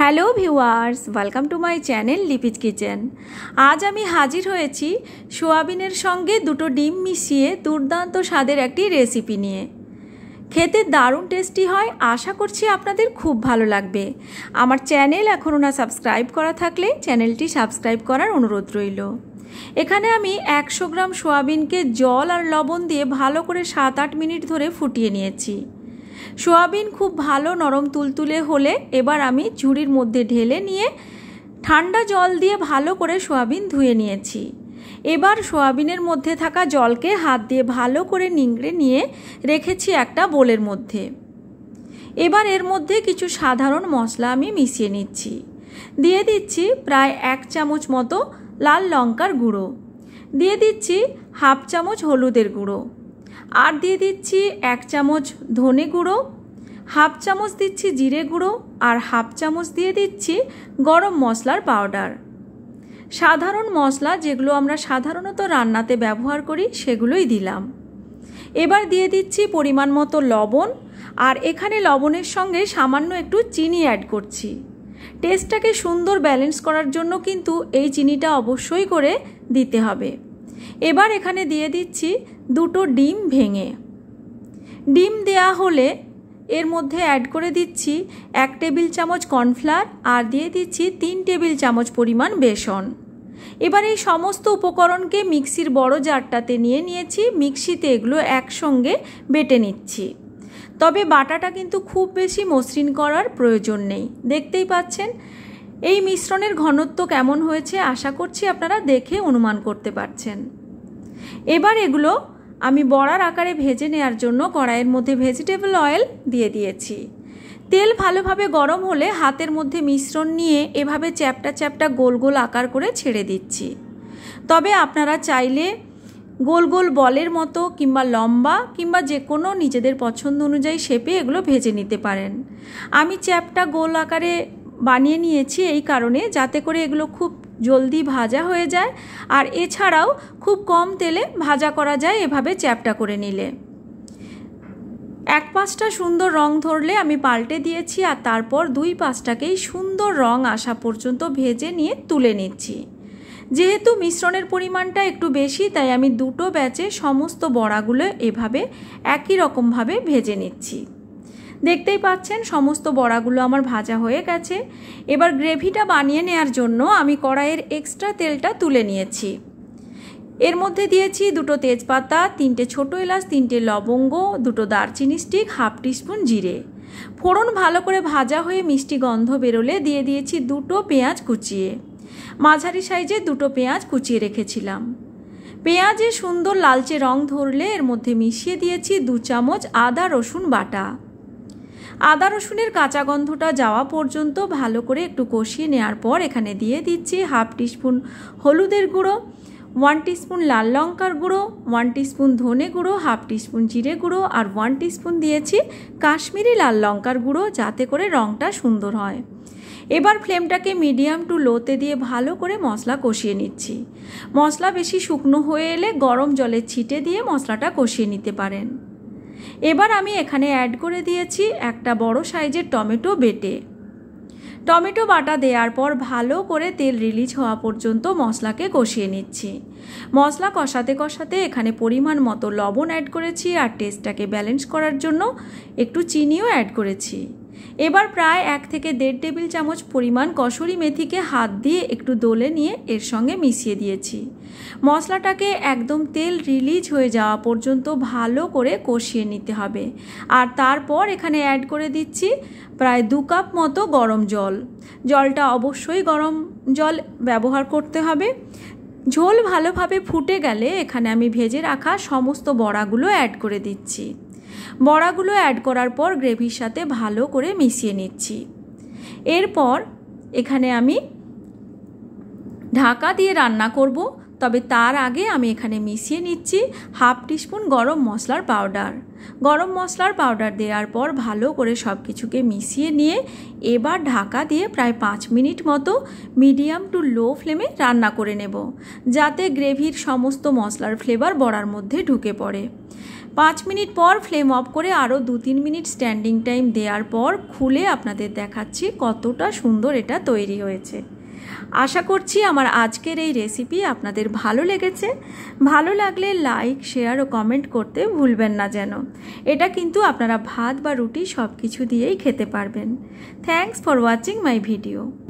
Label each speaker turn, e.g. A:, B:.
A: hello viewers welcome to my channel Lipi's kitchen আজ আমি হাজির হয়েছি সোয়াবিনের সঙ্গে দুটো ডিম মিশিয়ে দুর্দান্ত স্বাদের একটি রেসিপি নিয়ে খেতে দারুণ টেস্টি হয় আশা করছি আপনাদের খুব ভালো লাগবে আমার চ্যানেল এখনও না সাবস্ক্রাইব করা থাকলে চ্যানেলটি সাবস্ক্রাইব করার অনুরোধ রইল এখানে আমি একশো গ্রাম সোয়াবিনকে জল আর লবণ দিয়ে ভালো করে সাত আট মিনিট ধরে ফুটিয়ে নিয়েছি সোয়াবিন খুব ভালো নরম তুলতুলে হলে এবার আমি ঝুড়ির মধ্যে ঢেলে নিয়ে ঠান্ডা জল দিয়ে ভালো করে সোয়াবিন ধুয়ে নিয়েছি এবার সোয়াবিনের মধ্যে থাকা জলকে হাত দিয়ে ভালো করে নিংড়ে নিয়ে রেখেছি একটা বোলের মধ্যে এবার এর মধ্যে কিছু সাধারণ মশলা আমি মিশিয়ে নিচ্ছি দিয়ে দিচ্ছি প্রায় এক চামচ মতো লাল লঙ্কার গুঁড়ো দিয়ে দিচ্ছি হাফ চামচ হলুদের গুঁড়ো আর দিয়ে দিচ্ছি এক চামচ ধনে গুঁড়ো হাফ চামচ দিচ্ছি জিরে গুঁড়ো আর হাফ চামচ দিয়ে দিচ্ছি গরম মশলার পাউডার সাধারণ মশলা যেগুলো আমরা সাধারণত রান্নাতে ব্যবহার করি সেগুলোই দিলাম এবার দিয়ে দিচ্ছি পরিমাণ মতো লবণ আর এখানে লবণের সঙ্গে সামান্য একটু চিনি অ্যাড করছি টেস্টটাকে সুন্দর ব্যালেন্স করার জন্য কিন্তু এই চিনিটা অবশ্যই করে দিতে হবে এবার এখানে দিয়ে দিচ্ছি দুটো ডিম ভেঙে ডিম দেয়া হলে এর মধ্যে অ্যাড করে দিচ্ছি এক টেবিল চামচ কর্নফ্লাওয়ার আর দিয়ে দিচ্ছি তিন টেবিল চামচ পরিমাণ বেসন এবার এই সমস্ত উপকরণকে মিক্সির বড় জারটাতে নিয়ে নিয়েছি মিক্সিতে এগুলো একসঙ্গে বেটে নিচ্ছি তবে বাটাটা কিন্তু খুব বেশি মসৃণ করার প্রয়োজন নেই দেখতেই পাচ্ছেন এই মিশ্রণের ঘনত্ব কেমন হয়েছে আশা করছি আপনারা দেখে অনুমান করতে পারছেন এবার এগুলো আমি বড়ার আকারে ভেজে নেয়ার জন্য কড়াইয়ের মধ্যে ভেজিটেবল অয়েল দিয়ে দিয়েছি তেল ভালোভাবে গরম হলে হাতের মধ্যে মিশ্রণ নিয়ে এভাবে চ্যাপটা চ্যাপটা গোল গোল আকার করে ছেড়ে দিচ্ছি তবে আপনারা চাইলে গোল গোল বলের মতো কিংবা লম্বা কিংবা যে কোনো নিজেদের পছন্দ অনুযায়ী শেপে এগুলো ভেজে নিতে পারেন আমি চ্যাপটা গোল আকারে বানিয়ে নিয়েছি এই কারণে যাতে করে এগুলো খুব জলদি ভাজা হয়ে যায় আর এছাড়াও খুব কম তেলে ভাজা করা যায় এভাবে চ্যাপটা করে নিলে এক পাঁচটা সুন্দর রং ধরলে আমি পাল্টে দিয়েছি আর তারপর দুই পাঁচটাকেই সুন্দর রং আসা পর্যন্ত ভেজে নিয়ে তুলে নিচ্ছি যেহেতু মিশ্রণের পরিমাণটা একটু বেশি তাই আমি দুটো ব্যাচে সমস্ত বড়াগুলো এভাবে একই রকমভাবে ভেজে নিচ্ছি দেখতেই পাচ্ছেন সমস্ত বড়াগুলো আমার ভাজা হয়ে গেছে এবার গ্রেভিটা বানিয়ে নেয়ার জন্য আমি কড়াইয়ের এক্সট্রা তেলটা তুলে নিয়েছি এর মধ্যে দিয়েছি দুটো তেজপাতা তিনটে ছোটো এলাচ তিনটে লবঙ্গ দুটো দারচিনি স্টিক হাফ টিস্পুন জিরে ফোড়ন ভালো করে ভাজা হয়ে মিষ্টি গন্ধ বেরোলে দিয়ে দিয়েছি দুটো পেঁয়াজ কুচিয়ে মাঝারি সাইজে দুটো পেঁয়াজ কুচিয়ে রেখেছিলাম পেঁয়াজে সুন্দর লালচে রং ধরলে এর মধ্যে মিশিয়ে দিয়েছি দু চামচ আদা রসুন বাটা আদা রসুনের কাঁচা গন্ধটা যাওয়া পর্যন্ত ভালো করে একটু কষিয়ে নেওয়ার পর এখানে দিয়ে দিচ্ছি হাফ টিস্পুন হলুদের গুঁড়ো ওয়ান টিস্পুন লাল লঙ্কার গুঁড়ো ওয়ান টিস্পুন ধনে গুঁড়ো হাফ টিস্পুন জিরে গুঁড়ো আর ওয়ান টিস্পুন দিয়েছি কাশ্মীরি লাল লঙ্কার গুঁড়ো যাতে করে রঙটা সুন্দর হয় এবার ফ্লেমটাকে মিডিয়াম টু লোতে দিয়ে ভালো করে মশলা কষিয়ে নিচ্ছি মশলা বেশি শুকনো হয়ে এলে গরম জলে ছিটে দিয়ে মশলাটা কষিয়ে নিতে পারেন এবার আমি এখানে অ্যাড করে দিয়েছি একটা বড় সাইজের টমেটো বেটে টমেটো বাটা দেওয়ার পর ভালো করে তেল রিলিজ হওয়া পর্যন্ত মশলাকে কষিয়ে নিচ্ছি মশলা কষাতে কষাতে এখানে পরিমাণ মতো লবণ অ্যাড করেছি আর টেস্টটাকে ব্যালেন্স করার জন্য একটু চিনিও অ্যাড করেছি এবার প্রায় এক থেকে দেড় টেবিল চামচ পরিমাণ কসুরি মেথিকে হাত দিয়ে একটু দোলে নিয়ে এর সঙ্গে মিশিয়ে দিয়েছি মশলাটাকে একদম তেল রিলিজ হয়ে যাওয়া পর্যন্ত ভালো করে কষিয়ে নিতে হবে আর তারপর এখানে অ্যাড করে দিচ্ছি প্রায় দু কাপ মতো গরম জল জলটা অবশ্যই গরম জল ব্যবহার করতে হবে ঝোল ভালোভাবে ফুটে গেলে এখানে আমি ভেজে রাখা সমস্ত বড়াগুলো অ্যাড করে দিচ্ছি বড়াগুলো অ্যাড করার পর গ্রেভির সাথে ভালো করে মিশিয়ে নিচ্ছি এরপর এখানে আমি ঢাকা দিয়ে রান্না করব তবে তার আগে আমি এখানে মিশিয়ে নিচ্ছি হাফ টিস্পুন গরম মশলার পাউডার গরম মশলার পাউডার দেওয়ার পর ভালো করে সব কিছুকে মিশিয়ে নিয়ে এবার ঢাকা দিয়ে প্রায় পাঁচ মিনিট মতো মিডিয়াম টু লো ফ্লেমে রান্না করে নেব যাতে গ্রেভির সমস্ত মশলার ফ্লেভার বড়ার মধ্যে ঢুকে পড়ে পাঁচ মিনিট পর ফ্লেম অফ করে আরও দু তিন মিনিট স্ট্যান্ডিং টাইম দেওয়ার পর খুলে আপনাদের দেখাচ্ছি কতটা সুন্দর এটা তৈরি হয়েছে আশা করছি আমার আজকের এই রেসিপি আপনাদের ভালো লেগেছে ভালো লাগলে লাইক শেয়ার ও কমেন্ট করতে ভুলবেন না যেন এটা কিন্তু আপনারা ভাত বা রুটি সব কিছু দিয়েই খেতে পারবেন thanks for watching my video